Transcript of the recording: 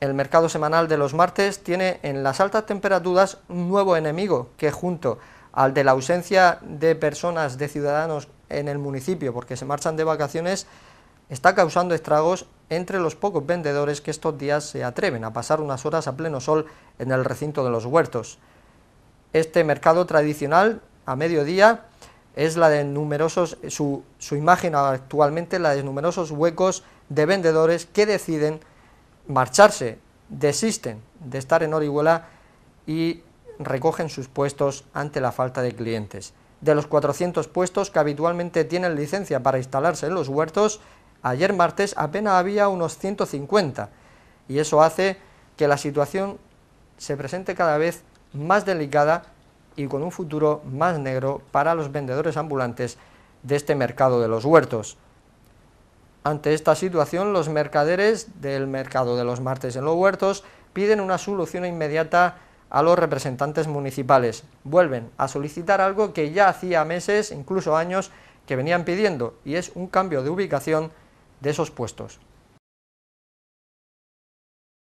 El mercado semanal de los martes tiene en las altas temperaturas un nuevo enemigo que junto al de la ausencia de personas, de ciudadanos en el municipio porque se marchan de vacaciones, está causando estragos entre los pocos vendedores que estos días se atreven a pasar unas horas a pleno sol en el recinto de los huertos. Este mercado tradicional, a mediodía, es la de numerosos, su, su imagen actualmente, la de numerosos huecos de vendedores que deciden marcharse, desisten de estar en Orihuela y recogen sus puestos ante la falta de clientes. De los 400 puestos que habitualmente tienen licencia para instalarse en los huertos, ayer martes apenas había unos 150 y eso hace que la situación se presente cada vez más delicada y con un futuro más negro para los vendedores ambulantes de este mercado de los huertos. Ante esta situación, los mercaderes del mercado de los martes en los huertos piden una solución inmediata a los representantes municipales. Vuelven a solicitar algo que ya hacía meses, incluso años, que venían pidiendo, y es un cambio de ubicación de esos puestos.